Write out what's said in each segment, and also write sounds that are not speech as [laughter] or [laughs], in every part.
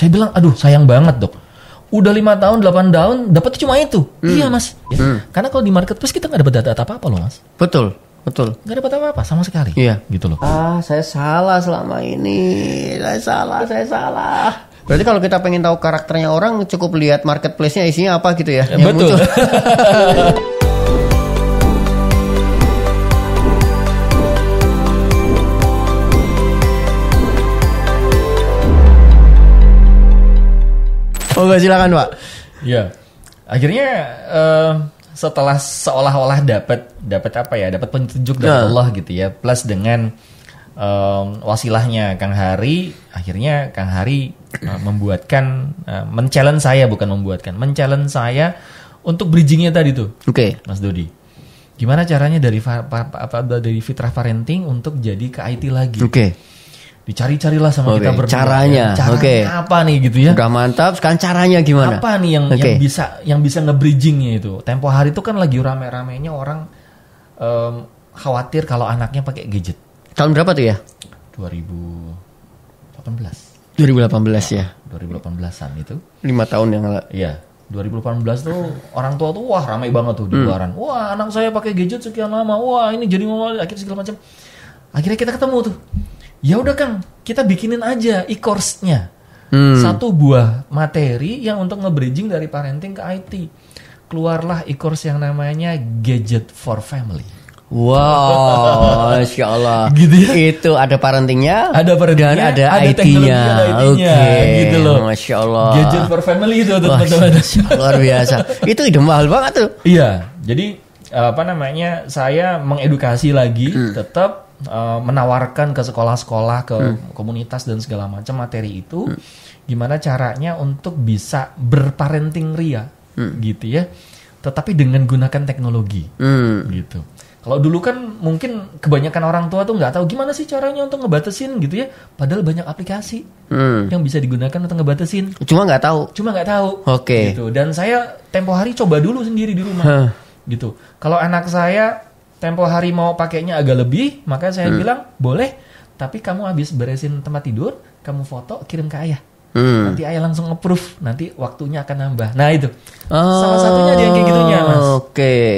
Saya bilang, aduh sayang banget dok. Udah lima tahun, delapan tahun, dapat cuma itu. Hmm. Iya mas. Ya. Hmm. Karena kalau di marketplace kita nggak dapat data apa-apa loh mas. Betul. Betul. Gak dapat apa-apa sama sekali. Iya. Gitu loh. Ah, saya salah selama ini. Saya salah, saya salah. Berarti kalau kita pengen tahu karakternya orang cukup lihat marketplace-nya isinya apa gitu ya. ya betul. [laughs] gak oh, silakan Pak. Ya. Akhirnya uh, setelah seolah-olah dapat dapat apa ya? Dapat petunjuk dari nah. Allah gitu ya. Plus dengan um, wasilahnya Kang Hari, akhirnya Kang Hari uh, membuatkan uh, mencalon saya bukan membuatkan, mencalon saya untuk bridgingnya tadi tuh. Oke. Okay. Mas Dodi gimana caranya dari dari fitrah parenting untuk jadi ke IT lagi. Oke. Okay dicari-carilah sama okay. kita berdua. Caranya, caranya oke. Okay. Apa nih gitu ya? Udah mantap. Sekarang caranya gimana? Apa nih yang okay. yang bisa yang bisa ngebridgingnya itu? Tempo hari itu kan lagi rame-ramenya orang um, khawatir kalau anaknya pakai gadget. Tahun berapa tuh ya? 2018. 2018 ya. 2018-an itu. lima tahun yang lalu. ya. 2018 tuh orang tua tuh wah ramai banget tuh di hmm. luaran. Wah, anak saya pakai gadget sekian lama. Wah, ini jadi mau akhirnya segala macam. Akhirnya kita ketemu tuh ya udah Kang, kita bikinin aja e-course-nya. Hmm. Satu buah materi yang untuk nge dari parenting ke IT. Keluarlah e-course yang namanya Gadget for Family. Wow, [laughs] masya Allah. gitu ya? Itu ada parentingnya, ada parentingnya, dan ada, ada IT-nya. Oke, okay. gitu loh. Masya Allah. Gadget for family itu teman-teman. [laughs] Luar biasa. itu ide mahal banget tuh. Iya, jadi apa namanya? Saya mengedukasi lagi, hmm. tetap Eh, menawarkan ke sekolah-sekolah, ke hmm. komunitas dan segala macam materi itu, hmm. gimana caranya untuk bisa berparenting ria, hmm. gitu ya. Tetapi dengan gunakan teknologi, hmm. gitu. Kalau dulu kan mungkin kebanyakan orang tua tuh nggak tahu gimana sih caranya untuk ngebatasin gitu ya. Padahal banyak aplikasi hmm. yang bisa digunakan untuk ngebatasin. Cuma nggak tahu. Cuma nggak tahu. Oke. Okay. Gitu. Dan saya tempo hari coba dulu sendiri di rumah. Huh. Gitu. Kalau anak saya tempo hari mau pakainya agak lebih, maka saya hmm. bilang boleh, tapi kamu habis beresin tempat tidur, kamu foto kirim ke ayah. Hmm. Nanti ayah langsung approve, nanti waktunya akan nambah. Nah itu oh, salah satunya dia kayak gitunya mas. Oke. Okay.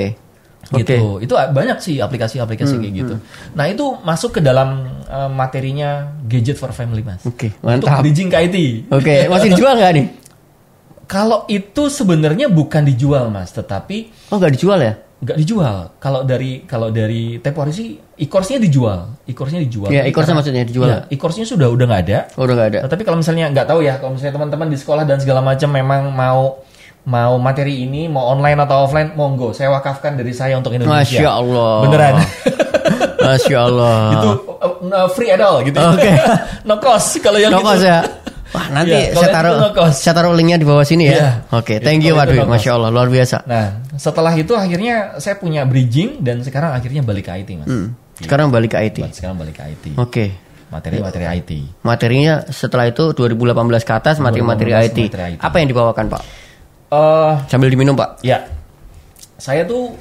Gitu. Okay. Itu banyak sih aplikasi-aplikasi hmm, kayak gitu. Hmm. Nah itu masuk ke dalam uh, materinya gadget for family mas. Oke. Okay, mantap. Untuk bridging ke IT. Oke. Okay. Masih dijual nggak nih? Kalau itu sebenarnya bukan dijual mas, tetapi oh nggak dijual ya? nggak dijual. Kalau dari kalau dari Tempo sih ikorsnya e dijual, ikorsnya dijual, e dijual. Iya, e maksudnya dijual. Ya, e sudah udah nggak ada. Oh, udah nggak ada. tapi kalau misalnya nggak tahu ya, kalau misalnya teman-teman di sekolah dan segala macam memang mau mau materi ini mau online atau offline monggo saya wakafkan dari saya untuk Indonesia. Masya Allah. Beneran. Masya Allah. [laughs] itu uh, free at all gitu. Oke. Okay. [laughs] no cost kalau yang no gitu. ya. Wah nanti ya, saya taruh saya taruh linknya di bawah sini ya. ya. Oke, okay, thank ya, you waduh, masya Allah luar biasa. Nah setelah itu akhirnya saya punya bridging dan sekarang akhirnya balik ke IT mas. Hmm. Iya. Sekarang balik ke IT. Sekarang balik ke IT. Oke. Okay. Materi-materi IT. Materinya setelah itu 2018 ke atas materi-materi IT. Materi IT. Apa yang dibawakan Pak? Uh, Sambil diminum Pak. Ya. Saya tuh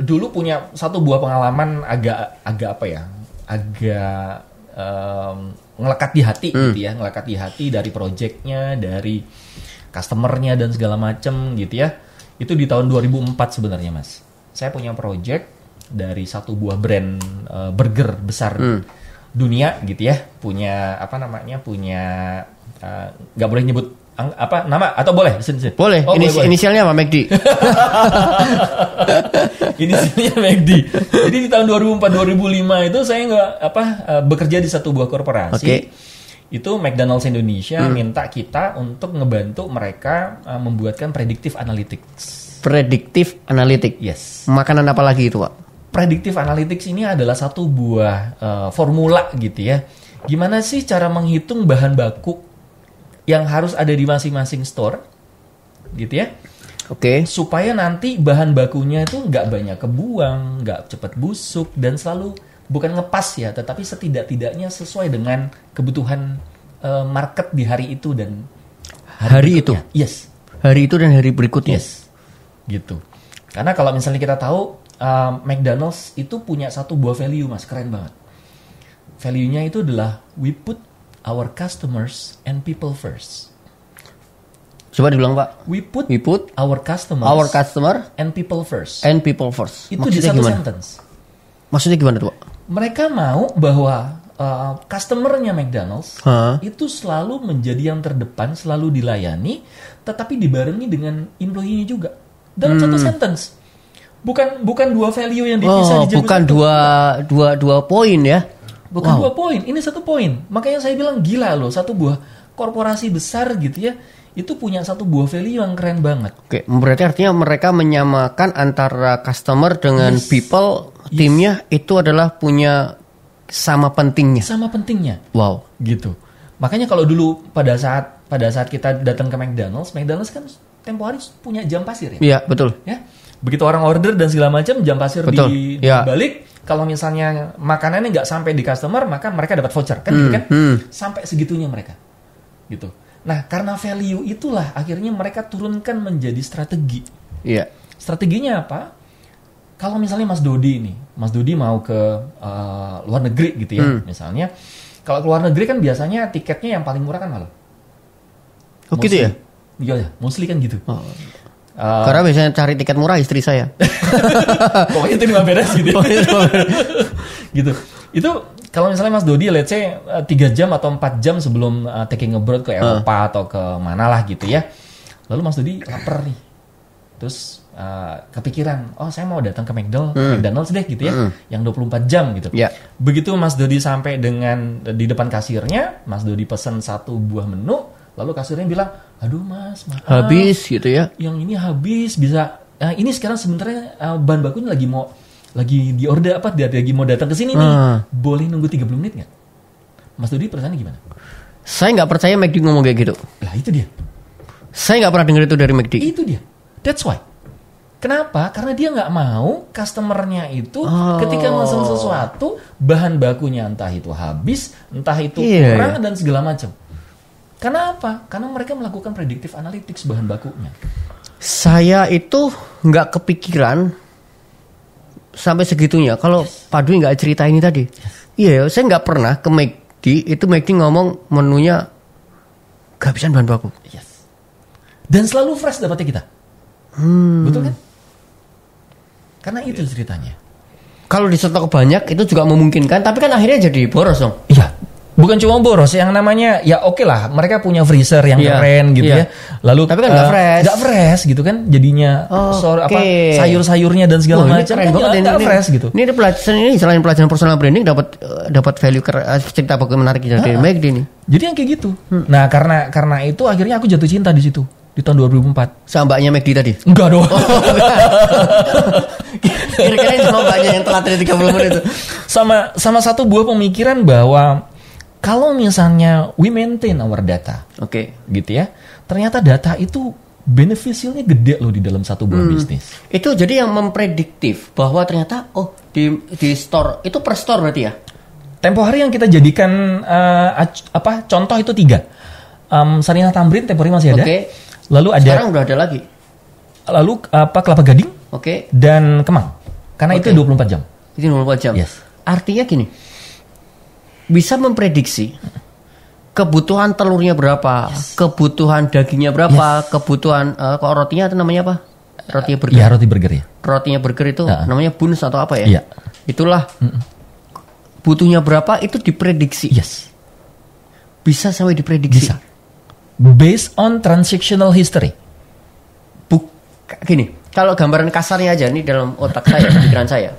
dulu punya satu buah pengalaman agak agak apa ya? Agak um, ngelekat di hati hmm. gitu ya ngelekat di hati dari projectnya dari customernya dan segala macem gitu ya itu di tahun 2004 sebenarnya mas saya punya project dari satu buah brand uh, burger besar hmm. dunia gitu ya punya apa namanya punya e, nggak uh, boleh nyebut apa nama atau boleh sin, sin. boleh oh, Inis boleh, inisialnya apa McD [laughs] inisialnya McD jadi di tahun 2004 2005 itu saya nggak apa eh, bekerja di satu buah korporasi okay. itu McDonald's Indonesia hmm. minta kita untuk ngebantu mereka eh, membuatkan predictive analytics predictive analytics yes makanan apa lagi itu pak predictive analytics ini adalah satu buah uh, formula gitu ya gimana sih cara menghitung bahan baku yang harus ada di masing-masing store gitu ya Oke. Okay. Supaya nanti bahan bakunya itu nggak banyak kebuang, nggak cepat busuk dan selalu bukan ngepas ya, tetapi setidak-tidaknya sesuai dengan kebutuhan uh, market di hari itu dan hari, hari itu. Yes. Hari itu dan hari berikutnya. Yes. Gitu. Karena kalau misalnya kita tahu uh, McDonald's itu punya satu buah value mas, keren banget. Value-nya itu adalah we put our customers and people first. Coba diulang pak. We put, we put our customers, our customer and people first. And people first. Itu Maksudnya di satu gimana? sentence. Maksudnya gimana tuh pak? Mereka mau bahwa uh, customernya McDonald's huh? itu selalu menjadi yang terdepan, selalu dilayani, tetapi dibarengi dengan employee-nya juga dalam hmm. satu sentence bukan bukan dua value yang dipisah oh, di bukan dua dua dua poin ya Bukan wow. dua poin, ini satu poin. Makanya saya bilang gila loh, satu buah korporasi besar gitu ya, itu punya satu buah value yang keren banget. Oke, berarti artinya mereka menyamakan antara customer dengan yes. people, timnya itu adalah punya sama pentingnya. Sama pentingnya. Wow. Gitu. Makanya kalau dulu pada saat pada saat kita datang ke McDonald's, McDonald's kan tempo hari punya jam pasir ya. Iya, betul. Ya. Begitu orang order dan segala macam jam pasir betul. Iya. dibalik. Ya kalau misalnya makanannya nggak sampai di customer maka mereka dapat voucher kan gitu hmm, gitu kan hmm. sampai segitunya mereka gitu nah karena value itulah akhirnya mereka turunkan menjadi strategi yeah. strateginya apa kalau misalnya Mas Dodi ini Mas Dodi mau ke uh, luar negeri gitu ya hmm. misalnya kalau ke luar negeri kan biasanya tiketnya yang paling murah kan malah oh, Oke sih. gitu ya iya ya mostly kan gitu oh. Uh, Karena biasanya cari tiket murah istri saya. [laughs] Pokoknya itu lima beres gitu. Ya. [laughs] gitu. Itu kalau misalnya Mas Dodi, let's say eh, tiga jam atau empat jam sebelum uh, taking a break ke Eropa uh. atau ke mana lah gitu ya. Lalu Mas Dodi lapar nih. Terus uh, kepikiran, oh saya mau datang ke McDonald's, mm. McDonald's deh gitu ya, mm. yang 24 jam gitu. Yeah. Begitu Mas Dodi sampai dengan di depan kasirnya, Mas Dodi pesan satu buah menu, Lalu kasirnya bilang, aduh mas, maaf. Habis gitu ya? Yang ini habis bisa. Nah, ini sekarang sebenarnya uh, bahan bakunya lagi mau lagi di order apa dia lagi mau datang ke sini nih. Ah. Boleh nunggu 30 menit nggak? Mas Dodi perasaan gimana? Saya nggak percaya McD ngomong kayak gitu. Lah itu dia. Saya nggak pernah dengar itu dari McD. Itu dia. That's why. Kenapa? Karena dia nggak mau customernya itu oh. ketika mesen sesuatu bahan bakunya entah itu habis, entah itu yeah, kurang iya. dan segala macam. Karena apa? Karena mereka melakukan predictive analytics bahan bakunya. Saya itu nggak kepikiran sampai segitunya. Kalau yes. Padu nggak cerita ini tadi, iya, yes. yeah, saya nggak pernah ke McD itu McD ngomong menunya kehabisan bahan baku. Yes. Dan selalu fresh dapatnya kita. Hmm. Betul kan? Karena itu iya. ceritanya. Kalau disetok banyak itu juga memungkinkan, tapi kan akhirnya jadi boros dong. Iya, bukan cuma boros yang namanya ya oke okay lah mereka punya freezer yang yeah. keren gitu yeah. ya lalu tapi kan uh, gak eh, fresh Gak fresh gitu kan jadinya oh, sor okay. apa sayur-sayurnya dan segala oh, macam kan nggak fresh ini, gitu ini ini pelajaran ini selain pelajaran personal branding dapat eh, dapat value uh, cerita apa menarik dari ah. nih jadi yang kayak gitu hmm. nah karena karena itu akhirnya aku jatuh cinta di situ di tahun 2004 sama mbaknya Magdi tadi enggak dong oh, [laughs] kira-kira cuma mbaknya yang telat dari 30 menit itu sama sama satu buah pemikiran bahwa kalau misalnya we maintain our data, oke, okay. gitu ya, ternyata data itu beneficialnya gede loh di dalam satu buah hmm. bisnis. Itu jadi yang memprediktif bahwa ternyata oh di di store itu per store berarti ya. Tempo hari yang kita jadikan uh, apa contoh itu tiga. Um, Sarina Tamrin tempo hari masih ada. Okay. Lalu ada. Sekarang udah ada lagi. Lalu apa Kelapa Gading? Oke. Okay. Dan Kemang. Karena okay. itu 24 jam. Itu 24 jam. Yes. Artinya gini bisa memprediksi kebutuhan telurnya berapa, yes. kebutuhan dagingnya berapa, yes. kebutuhan uh, kok rotinya itu namanya apa? Roti burger. Ya, roti burger ya. Rotinya burger itu ya. namanya buns atau apa ya? Iya. Itulah butuhnya berapa itu diprediksi. Yes. Bisa sampai diprediksi. Bisa. Based on transactional history. Buk gini, kalau gambaran kasarnya aja nih dalam otak saya, pikiran saya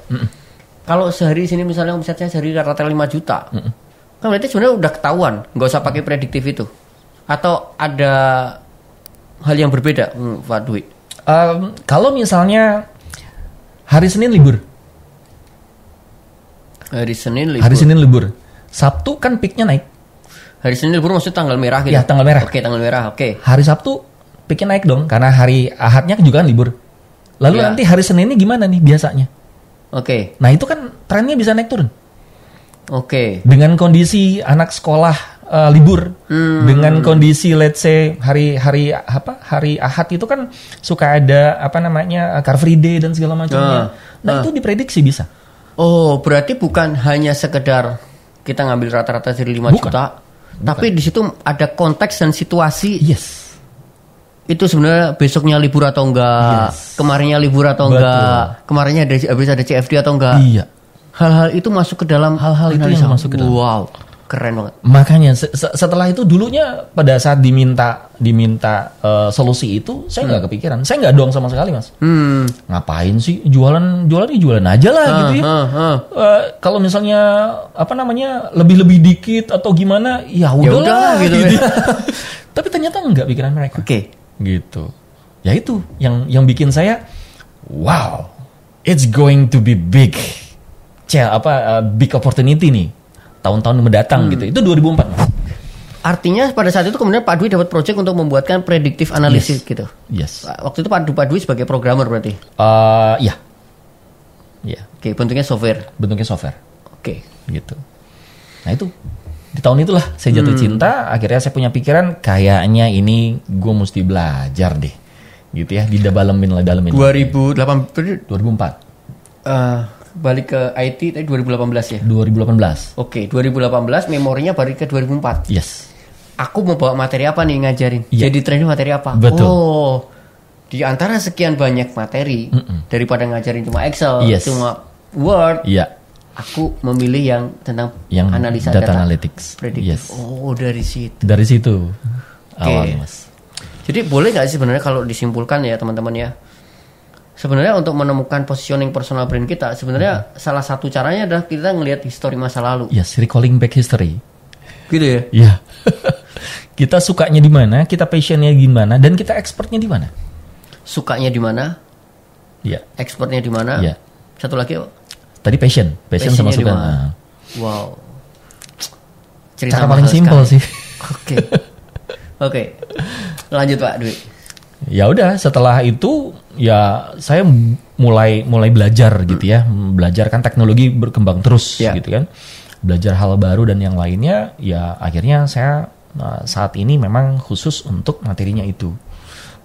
kalau sehari sini misalnya omsetnya sehari rata-rata 5 juta mm-hmm. kan berarti sebenarnya udah ketahuan nggak usah pakai prediktif itu atau ada hal yang berbeda Pak Dwi um, kalau misalnya hari Senin libur hari Senin libur hari Senin libur Sabtu kan peaknya naik hari Senin libur maksudnya tanggal merah gitu ya tanggal merah oke tanggal merah oke hari Sabtu peaknya naik dong karena hari Ahadnya juga kan libur lalu ya. nanti hari Senin ini gimana nih biasanya Oke. Okay. Nah itu kan trennya bisa naik turun. Oke. Okay. Dengan kondisi anak sekolah uh, libur, hmm. dengan kondisi let's say hari-hari apa hari Ahad itu kan suka ada apa namanya eh, Car Free Day dan segala macamnya. Uh, nah ah. itu diprediksi bisa. Oh berarti bukan hanya sekedar kita ngambil rata-rata dari 5 bukan. juta, bukan. tapi di situ ada konteks dan situasi. Yes itu sebenarnya besoknya libur atau enggak, yes. kemarinnya libur atau Betul. enggak, kemarinnya ada habis ada CFD atau enggak. Iya. Hal-hal itu masuk ke dalam hal-hal itu yang masuk ke dalam. Wow, keren banget. Makanya se setelah itu dulunya pada saat diminta diminta uh, solusi itu saya nggak hmm. kepikiran, saya nggak doang sama sekali mas. Hmm. Ngapain sih jualan jualan ya jualan aja lah ha, ah, gitu ya. Uh, kalau misalnya apa namanya lebih lebih dikit atau gimana, ya, ya udah gitu. gitu. Ya. ya. [laughs] Tapi ternyata nggak pikiran mereka. Oke. Okay gitu ya itu yang yang bikin saya wow it's going to be big Cel, apa uh, big opportunity nih tahun-tahun mendatang hmm. gitu itu 2004 Artinya pada saat itu kemudian Pak Dwi dapat proyek untuk membuatkan prediktif analisis yes. gitu. Yes. Waktu itu Pak Dwi, Pak Dwi sebagai programmer berarti. Uh, ya. Ya. Oke, bentuknya software. Bentuknya software. Oke. Okay. Gitu. Nah itu di tahun itulah saya jatuh hmm. cinta akhirnya saya punya pikiran kayaknya ini gue mesti belajar deh gitu ya di didalamin lah dalamin 2008 2004 uh, balik ke IT tadi 2018 ya 2018 oke okay, 2018 memorinya balik ke 2004 yes aku mau bawa materi apa nih ngajarin yeah. jadi trennya materi apa betul oh di antara sekian banyak materi mm -mm. daripada ngajarin cuma Excel yes. cuma Word yeah aku memilih yang tentang yang analisa data, data analytics predictive. Yes. Oh, dari situ. Dari situ. Okay. Awal, Mas. Jadi boleh nggak sih sebenarnya kalau disimpulkan ya teman-teman ya? Sebenarnya untuk menemukan positioning personal brand kita, sebenarnya hmm. salah satu caranya adalah kita ngelihat histori masa lalu. Yes, recalling back history. Gitu ya? Iya. [laughs] kita sukanya di mana, kita passionnya di mana, dan kita expertnya di mana? Sukanya di mana? Iya. Yeah. Expertnya di mana? Iya. Satu lagi, Tadi passion, passion sama suka. Nah. Wow. Cerita Cara paling simpel sih. Oke. Okay. Oke. Okay. Lanjut Pak Dwi. Ya udah, setelah itu ya saya mulai mulai belajar gitu ya, belajar kan teknologi berkembang terus yeah. gitu kan. Belajar hal baru dan yang lainnya ya akhirnya saya eh, saat ini memang khusus untuk materinya itu.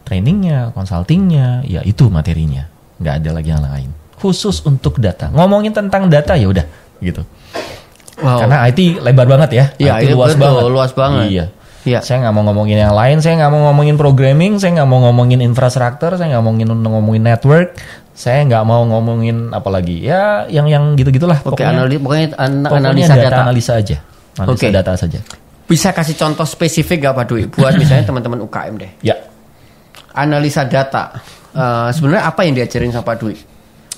Trainingnya, konsultingnya, ya itu materinya. Nggak ada lagi yang lain khusus untuk data. Ngomongin tentang data ya udah gitu. Wow. Karena IT lebar banget ya. ya IT iya, luas betul, banget. Luas banget. Iya. Ya. Saya nggak mau ngomongin yang lain, saya nggak mau ngomongin programming, saya nggak mau ngomongin infrastruktur, saya nggak mau ngomongin, ngomongin network, saya nggak mau ngomongin apalagi ya yang yang gitu gitulah. Oke, pokoknya, analis, pokoknya, an pokoknya analisa data, data analisa aja, analisa Oke. data saja. Bisa kasih contoh spesifik gak Pak Dwi buat [laughs] misalnya teman-teman UKM deh. Ya. Analisa data. Uh, sebenarnya apa yang diajarin sama Pak Dwi?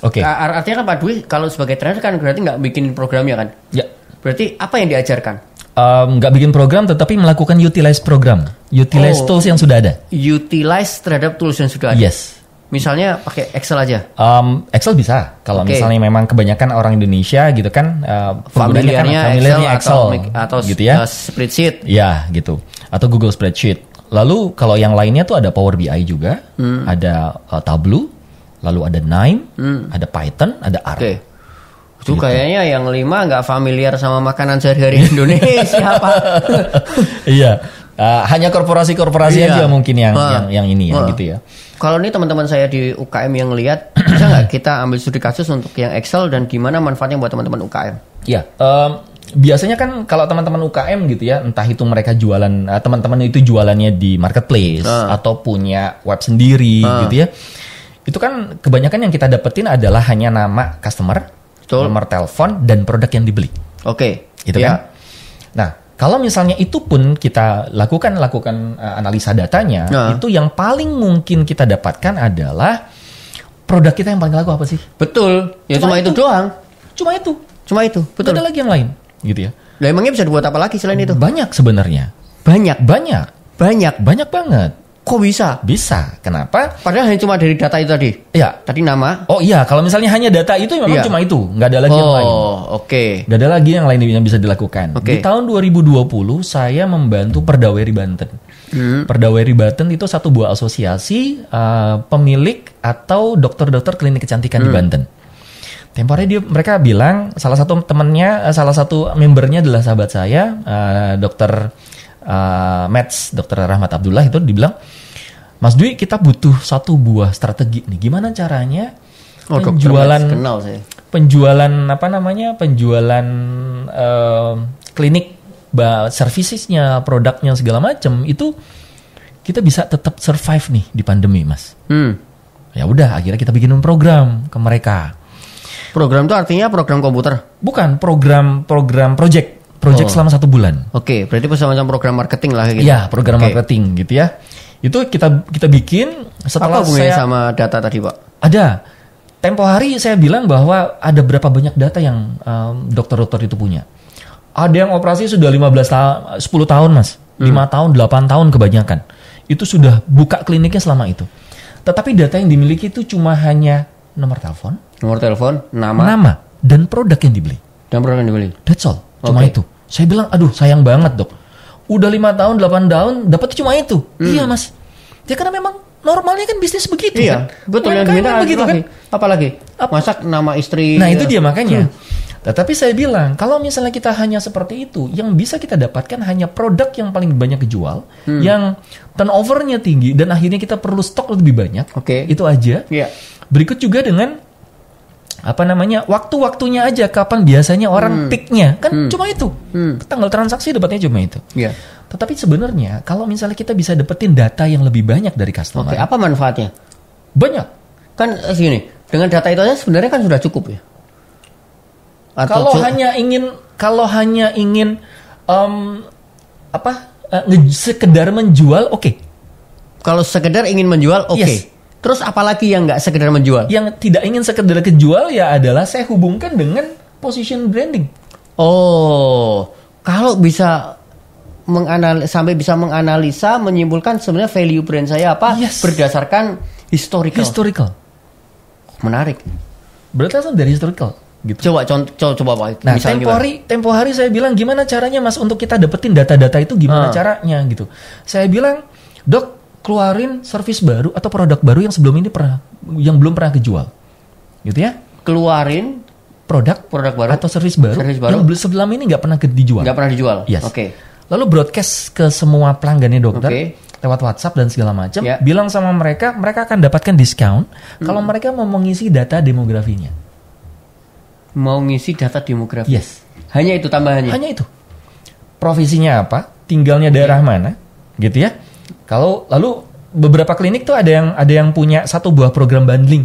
Oke. Okay. Ah, artinya kan Pak Dwi kalau sebagai trainer kan berarti nggak bikin programnya kan? Ya. Berarti apa yang diajarkan? Nggak um, bikin program, tetapi melakukan utilize program, utilize oh, tools yang sudah ada. Utilize terhadap tools yang sudah ada. Yes. Misalnya pakai Excel aja. Um, Excel bisa. Kalau okay. misalnya memang kebanyakan orang Indonesia gitu kan, uh, familiarnya, kan, familiarnya Excel, Excel atau, atau gitu ya. spreadsheet. Ya gitu. Atau Google spreadsheet. Lalu kalau yang lainnya tuh ada Power BI juga, hmm. ada uh, Tableau lalu ada Naim, hmm. ada Python, ada R. Okay. Itu gitu. kayaknya yang lima nggak familiar sama makanan sehari-hari [laughs] Indonesia apa? [laughs] iya. Uh, hanya korporasi-korporasi iya. aja mungkin yang, yang yang ini ya uh. gitu ya. Kalau ini teman-teman saya di UKM yang lihat [clears throat] bisa nggak kita ambil studi kasus untuk yang Excel dan gimana manfaatnya buat teman-teman UKM? Iya. Um, biasanya kan kalau teman-teman UKM gitu ya, entah itu mereka jualan eh, teman-teman itu jualannya di marketplace uh. atau punya web sendiri uh. gitu ya itu kan kebanyakan yang kita dapetin adalah hanya nama customer, Betul. nomor telepon dan produk yang dibeli. Oke. Okay. Gitu yeah. kan. Iya. Nah, kalau misalnya itu pun kita lakukan lakukan uh, analisa datanya, nah. itu yang paling mungkin kita dapatkan adalah produk kita yang paling laku apa sih? Betul. Ya cuma, cuma itu. itu doang. Cuma itu. Cuma itu. Betul. Tidak ada lagi yang lain, gitu ya. Nah, emangnya bisa dibuat apa lagi selain itu? Banyak sebenarnya. Banyak, banyak. Banyak, banyak banget. Kok bisa? Bisa. Kenapa? Padahal hanya cuma dari data itu tadi. Iya. Tadi nama. Oh iya, kalau misalnya hanya data itu memang iya. cuma itu, nggak ada lagi oh, yang lain. Oh, oke. Okay. Nggak ada lagi yang lain yang bisa dilakukan. Okay. Di tahun 2020 saya membantu Perdaweri Banten. Hmm. Perdaweri Banten itu satu buah asosiasi uh, pemilik atau dokter-dokter klinik kecantikan hmm. di Banten. Tempornya dia mereka bilang salah satu temennya, eh, salah satu membernya adalah sahabat saya, uh, dokter uh, Mets, dokter Rahmat Abdullah itu dibilang Mas Dwi kita butuh satu buah strategi nih. Gimana caranya oh, penjualan kenal sih. penjualan apa namanya penjualan uh, klinik servisnya produknya segala macam itu kita bisa tetap survive nih di pandemi mas. Hmm. Ya udah akhirnya kita bikin program ke mereka. Program itu artinya program komputer? Bukan program program project project oh. selama satu bulan. Oke, okay, berarti semacam program marketing lah iya, gitu. Iya, program okay. marketing gitu ya. Itu kita kita bikin setelah Apa saya, sama data tadi, Pak? Ada. Tempo hari saya bilang bahwa ada berapa banyak data yang dokter dokter-dokter itu punya. Ada yang operasi sudah 15 tahun, 10 tahun, Mas. Hmm. 5 tahun, 8 tahun kebanyakan. Itu sudah buka kliniknya selama itu. Tetapi data yang dimiliki itu cuma hanya nomor telepon, nomor telepon, nama, nama dan produk yang dibeli. Dan produk yang dibeli. That's all Cuma okay. itu. Saya bilang, aduh sayang banget dok. Udah lima tahun, delapan tahun, dapat cuma itu. Hmm. Iya mas. Ya karena memang normalnya kan bisnis begitu iya, kan. Betul yang kan begitu lagi. kan. Apalagi Ap masak nama istri. Nah ya. itu iya. dia makanya. Hmm. Tetapi saya bilang kalau misalnya kita hanya seperti itu, yang bisa kita dapatkan hanya produk yang paling banyak dijual, hmm. yang turnovernya tinggi dan akhirnya kita perlu stok lebih banyak. Oke. Okay. Itu aja. Iya. Yeah. Berikut juga dengan apa namanya waktu-waktunya aja kapan biasanya orang hmm. piknya kan hmm. cuma itu hmm. tanggal transaksi dapatnya cuma itu yeah. tetapi sebenarnya kalau misalnya kita bisa dapetin data yang lebih banyak dari customer okay, apa manfaatnya banyak kan eh, sini dengan data itu aja sebenarnya kan sudah cukup ya Atau kalau hanya ingin kalau hanya ingin um, apa uh, sekedar menjual oke okay. kalau sekedar ingin menjual oke okay. yes Terus apalagi yang nggak sekedar menjual? Yang tidak ingin sekedar kejual ya adalah saya hubungkan dengan position branding. Oh, kalau bisa menganal sampai bisa menganalisa menyimpulkan sebenarnya value brand saya apa yes. berdasarkan historical. Historical. Menarik. Berdasarkan dari historical gitu. Coba contoh coba, coba Pak. Nah, Misalnya tempo hari tempo hari saya bilang gimana caranya Mas untuk kita dapetin data-data itu gimana uh. caranya gitu. Saya bilang, "Dok, keluarin service baru atau produk baru yang sebelum ini pernah yang belum pernah dijual, gitu ya keluarin produk produk baru atau service baru, service baru. yang belum sebelum ini nggak pernah dijual nggak pernah dijual yes. oke okay. lalu broadcast ke semua pelanggannya dokter okay. lewat WhatsApp dan segala macam yeah. bilang sama mereka mereka akan dapatkan diskon hmm. kalau mereka mau mengisi data demografinya mau ngisi data demografi yes hanya itu tambahannya hanya itu provisinya apa tinggalnya daerah mana gitu ya kalau lalu beberapa klinik tuh ada yang ada yang punya satu buah program bundling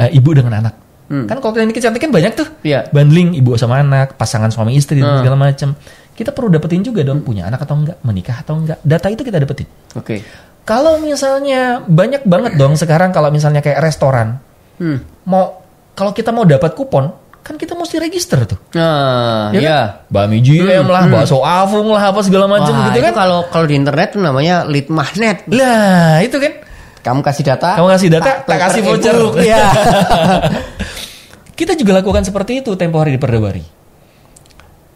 uh, ibu dengan anak. Hmm. Kan kalau klinik kecantikan banyak tuh. Yeah. Bundling ibu sama anak, pasangan suami istri hmm. dan segala macam. Kita perlu dapetin juga dong hmm. punya anak atau enggak, menikah atau enggak. Data itu kita dapetin. Oke. Okay. Kalau misalnya banyak banget dong sekarang kalau misalnya kayak restoran. Hmm. Mau kalau kita mau dapat kupon, kan kita mesti register tuh. Nah, ya. Kan? ya. Bami GM iya, hmm, lah, hmm. bakso Afung lah, apa segala macam gitu kan. Kalau kalau di internet namanya lead magnet. Lah, itu kan. Kamu kasih data. Kamu kasih data, tak, tak kasih voucher. [laughs] Ya. [laughs] kita juga lakukan seperti itu tempo hari di Perdebari.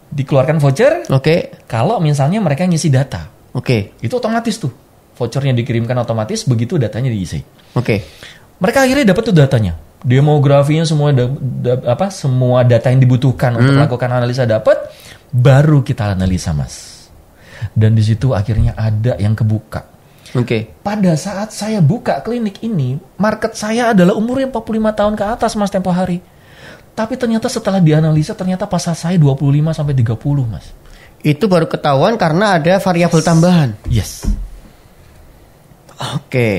Dikeluarkan voucher. Oke. Okay. Kalau misalnya mereka ngisi data. Oke. Okay. Itu otomatis tuh. Vouchernya dikirimkan otomatis begitu datanya diisi. Oke. Okay. Mereka akhirnya dapat tuh datanya demografinya semua da, da, apa semua data yang dibutuhkan hmm. untuk melakukan analisa dapat baru kita analisa mas dan di situ akhirnya ada yang kebuka oke okay. pada saat saya buka klinik ini market saya adalah umur yang 45 tahun ke atas mas tempo hari tapi ternyata setelah dianalisa ternyata pasar saya 25 sampai 30 mas itu baru ketahuan karena ada variabel yes. tambahan yes oke okay.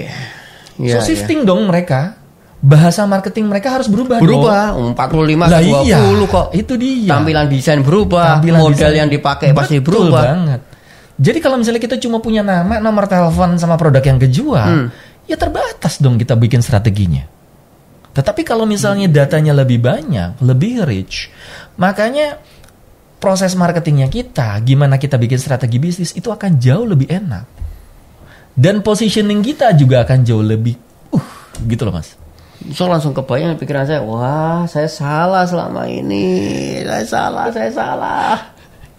Ya, so iya. shifting ya. dong mereka bahasa marketing mereka harus berubah berubah dong. Um, 45 lah, 20 iya. kok itu dia tampilan desain berubah tampilan model desain. yang dipakai Betul pasti berubah banget jadi kalau misalnya kita cuma punya nama nomor telepon sama produk yang kejual hmm. ya terbatas dong kita bikin strateginya tetapi kalau misalnya datanya lebih banyak lebih rich makanya proses marketingnya kita gimana kita bikin strategi bisnis itu akan jauh lebih enak dan positioning kita juga akan jauh lebih uh gitu loh mas so langsung kebayang pikiran saya wah saya salah selama ini saya salah saya salah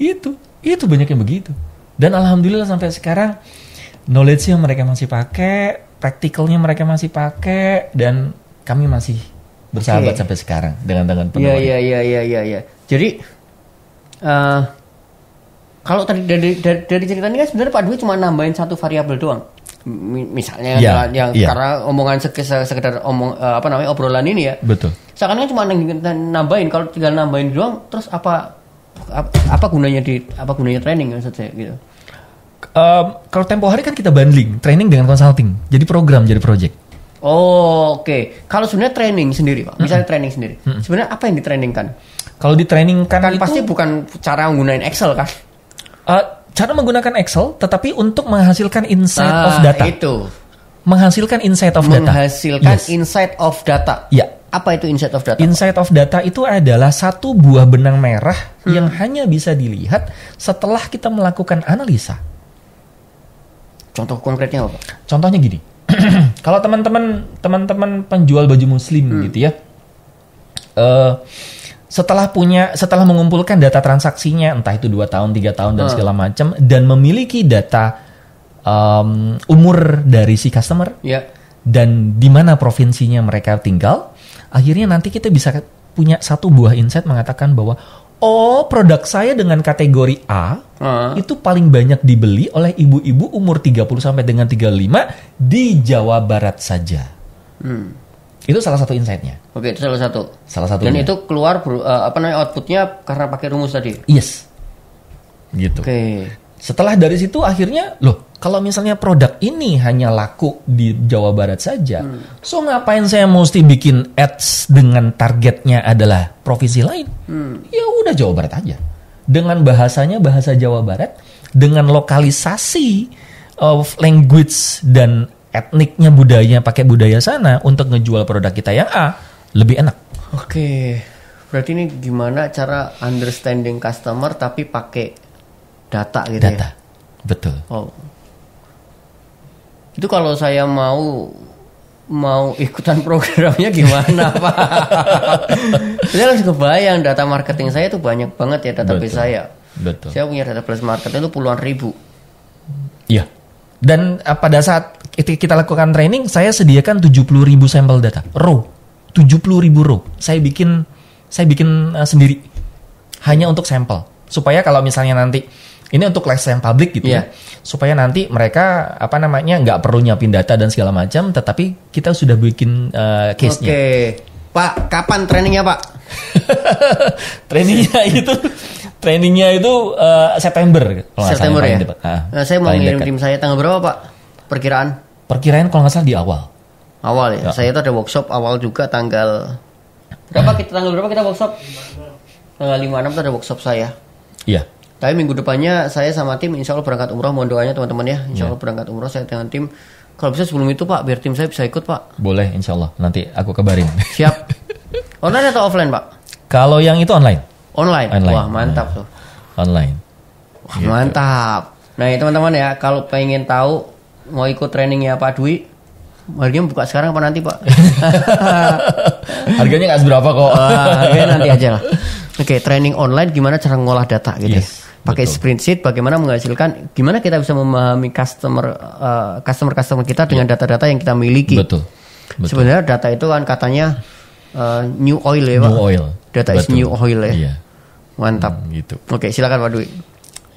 itu itu banyak yang begitu dan alhamdulillah sampai sekarang knowledge yang mereka masih pakai praktikalnya mereka masih pakai dan kami masih bersahabat okay. sampai sekarang dengan dengan penemuan ya, ya ya ya ya ya jadi uh, kalau tadi dari, dari, dari cerita ini kan sebenarnya Pak Dwi cuma nambahin satu variabel doang misalnya yeah, yang yeah. karena omongan sekedar, omong eh, apa namanya obrolan ini ya. Betul. Seakan kan cuma nambahin kalau tinggal nambahin doang terus apa apa gunanya di apa gunanya training maksud saya gitu. Um, kalau tempo hari kan kita bundling training dengan consulting. Jadi program jadi project. Oh, oke. Okay. Kalau sebenarnya training sendiri, Pak. Misalnya mm -hmm. training sendiri. Mm -hmm. Sebenarnya apa yang ditrainingkan? Kalau ditrainingkan kan itu, pasti bukan cara menggunakan Excel kan? Uh, cara menggunakan Excel tetapi untuk menghasilkan insight ah, of data. Itu. Menghasilkan insight of menghasilkan data. Menghasilkan yes. insight of data. Ya. Apa itu insight of data? Insight of data itu adalah satu buah benang merah hmm. yang hanya bisa dilihat setelah kita melakukan analisa. Contoh konkretnya apa? Contohnya gini. [clears throat] kalau teman-teman teman-teman penjual baju muslim hmm. gitu ya. Uh, setelah punya setelah mengumpulkan data transaksinya entah itu dua tahun tiga tahun dan hmm. segala macam dan memiliki data um, umur dari si customer yeah. dan di mana provinsinya mereka tinggal akhirnya nanti kita bisa punya satu buah insight mengatakan bahwa oh produk saya dengan kategori A hmm. itu paling banyak dibeli oleh ibu-ibu umur 30 sampai dengan 35 di Jawa Barat saja. Hmm. Itu salah satu insightnya. Oke, itu salah satu. Salah satu. Dan itu keluar uh, apa namanya outputnya karena pakai rumus tadi. Yes. Gitu. Oke. Setelah dari situ akhirnya loh, kalau misalnya produk ini hanya laku di Jawa Barat saja, hmm. so ngapain saya mesti bikin ads dengan targetnya adalah provinsi lain? Hmm. Ya udah Jawa Barat aja. Dengan bahasanya bahasa Jawa Barat, dengan lokalisasi of language dan etniknya budayanya pakai budaya sana untuk ngejual produk kita yang A lebih enak. Oke. Berarti ini gimana cara understanding customer tapi pakai data gitu data. ya. Data. Betul. Oh. Itu kalau saya mau mau ikutan [laughs] programnya gimana pak? [laughs] saya langsung kebayang data marketing saya itu banyak banget ya database Betul. saya. Betul. Saya punya data plus marketing itu puluhan ribu. Iya. Dan uh, pada saat kita lakukan training, saya sediakan 70 ribu sampel data, raw, 70 ribu raw. Saya bikin, saya bikin uh, sendiri, hanya untuk sampel. Supaya kalau misalnya nanti ini untuk les yang publik gitu yeah. ya, iya. supaya nanti mereka apa namanya nggak perlu nyiapin data dan segala macam, tetapi kita sudah bikin uh, case-nya. Oke, okay. Pak, kapan trainingnya Pak? [laughs] trainingnya itu trainingnya itu uh, September September ya Nah, nah, saya mau ngirim dekat. tim saya tanggal berapa pak perkiraan perkiraan kalau nggak salah di awal awal ya, ya. saya itu ada workshop awal juga tanggal berapa kita tanggal berapa kita workshop tanggal lima enam ada workshop saya iya tapi minggu depannya saya sama tim insya Allah berangkat umroh mohon doanya teman-teman ya insya iya. Allah berangkat umroh saya dengan tim kalau bisa sebelum itu pak biar tim saya bisa ikut pak boleh insya Allah nanti aku kabarin siap [laughs] online atau offline pak kalau yang itu online Online. online. Wah, mantap iya. tuh. Online. Wah, gitu. mantap. Nah, teman-teman ya, kalau pengen tahu mau ikut trainingnya Pak Dwi, harganya buka sekarang apa nanti, Pak? [laughs] harganya nggak seberapa kok. harganya nanti aja lah. [laughs] Oke, okay, training online gimana cara ngolah data gitu. Ya? Yes. Pakai spreadsheet bagaimana menghasilkan gimana kita bisa memahami customer uh, eh, customer customer kita dengan iya. data-data yang kita miliki. Betul. Betul. Sebenarnya data itu kan katanya uh, new oil ya, Pak. New oil data Betul. is new oil ya. Iya. Mantap. Hmm, gitu. Oke, silakan Pak Dwi.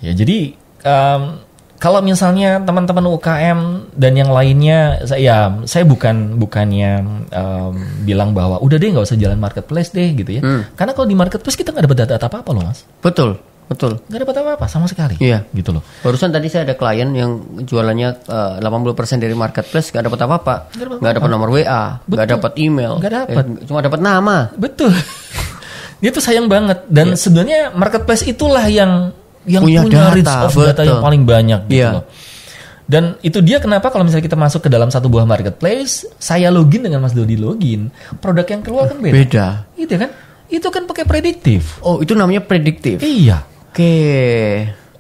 Ya, jadi um, kalau misalnya teman-teman UKM dan yang lainnya saya ya, saya bukan bukannya um, bilang bahwa udah deh nggak usah jalan marketplace deh gitu ya. Hmm. Karena kalau di marketplace kita nggak dapat data apa-apa loh, Mas. Betul. Betul. Gak dapat apa-apa sama sekali. Iya. Gitu loh. Barusan tadi saya ada klien yang jualannya eh, uh, 80% dari marketplace nggak dapat apa-apa. Gak dapat nomor WA, nggak dapat email. Gak eh, dapat. Eh, cuma dapat nama. Betul. [laughs] dia tuh sayang banget dan yeah. sebenarnya marketplace itulah yang yang punya, punya data, reach of betul. data yang paling banyak gitu yeah. loh. Dan itu dia kenapa kalau misalnya kita masuk ke dalam satu buah marketplace, saya login dengan Mas Dodi login, produk yang keluar kan beda. Beda. Itu kan? Itu kan pakai prediktif. Oh, itu namanya prediktif. Iya. Oke. Okay.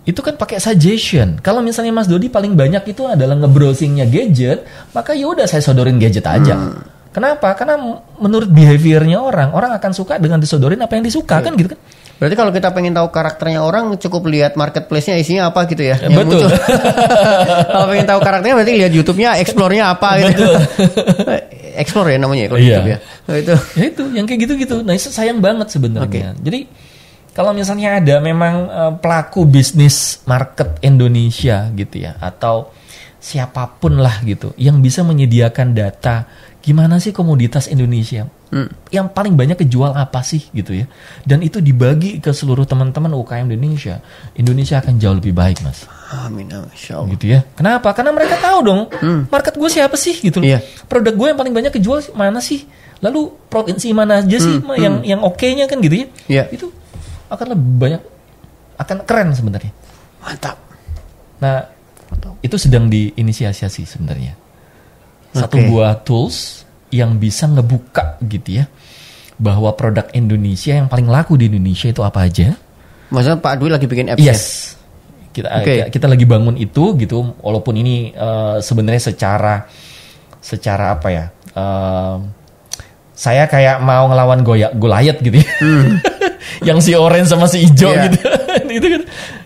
Itu kan pakai suggestion. Kalau misalnya Mas Dodi paling banyak itu adalah nge-browsingnya gadget, maka yaudah saya sodorin gadget aja. Hmm Kenapa? Karena menurut behaviornya orang, orang akan suka dengan disodorin apa yang disuka yeah. kan gitu kan. Berarti kalau kita pengen tahu karakternya orang cukup lihat marketplace-nya isinya apa gitu ya. Eh, yang Betul. [laughs] kalau pengen tahu karakternya berarti lihat YouTube-nya, explore-nya apa gitu. Betul. [laughs] explore ya namanya kalau iya. YouTube ya. Nah, itu. Ya itu yang kayak gitu-gitu. Nah, itu sayang banget sebenarnya. Okay. Jadi kalau misalnya ada memang uh, pelaku bisnis market Indonesia gitu ya atau siapapun lah gitu yang bisa menyediakan data gimana sih komoditas Indonesia? Hmm. Yang paling banyak kejual apa sih gitu ya? Dan itu dibagi ke seluruh teman-teman UKM Indonesia. Indonesia akan jauh lebih baik, Mas. Amin, insya Gitu ya. Kenapa? Karena mereka tahu dong, hmm. market gue siapa sih gitu Yeah. Iya. Produk gue yang paling banyak kejual mana sih? Lalu provinsi mana aja sih hmm. yang hmm. yang oke-nya kan gitu ya? Yeah. Itu akan lebih banyak akan keren sebenarnya. Mantap. Nah, itu sedang diinisiasi sebenarnya satu buah tools yang bisa ngebuka gitu ya bahwa produk Indonesia yang paling laku di Indonesia itu apa aja? Maksudnya Pak Dwi lagi bikin apps? Yes. Kita, okay. kita lagi bangun itu gitu walaupun ini uh, sebenarnya secara secara apa ya? Uh, saya kayak mau ngelawan goyak Goliath gitu ya. Hmm. [laughs] yang si orange sama si hijau yeah. gitu. [laughs] kan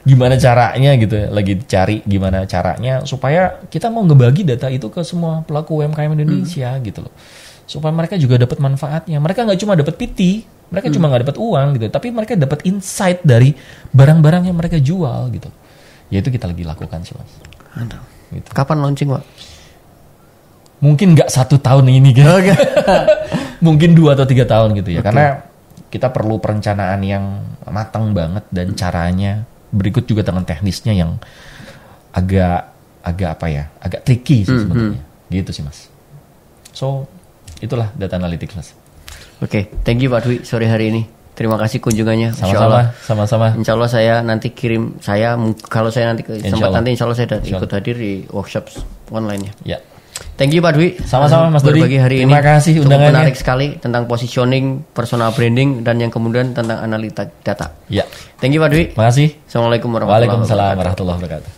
gimana caranya gitu ya, lagi cari gimana caranya supaya kita mau ngebagi data itu ke semua pelaku UMKM Indonesia hmm. gitu loh supaya mereka juga dapat manfaatnya mereka nggak cuma dapat PT mereka hmm. cuma nggak dapat uang gitu tapi mereka dapat insight dari barang-barang yang mereka jual gitu ya itu kita lagi lakukan sih mas gitu. kapan launching pak mungkin nggak satu tahun ini gitu okay. [laughs] mungkin dua atau tiga tahun gitu ya okay. karena kita perlu perencanaan yang matang banget dan hmm. caranya berikut juga tangan teknisnya yang agak agak apa ya agak tricky sih hmm, hmm. sebenarnya mm-hmm. gitu sih mas so itulah data analytics mas oke okay. thank you pak Dwi sore hari ini Terima kasih kunjungannya. Sama-sama, sama-sama. Insya Allah saya nanti kirim saya kalau saya nanti kesempatan nanti Insya Allah saya insya ikut hadir di workshops online ya. Ya. Thank you Pak Dwi. Sama-sama Mas Dwi. Berbagi hari Terima ini. Terima kasih undangannya. menarik sekali tentang positioning, personal branding dan yang kemudian tentang analita data. Ya. Thank you Pak Dwi. Terima kasih. Assalamualaikum warahmatullahi wabarakatuh.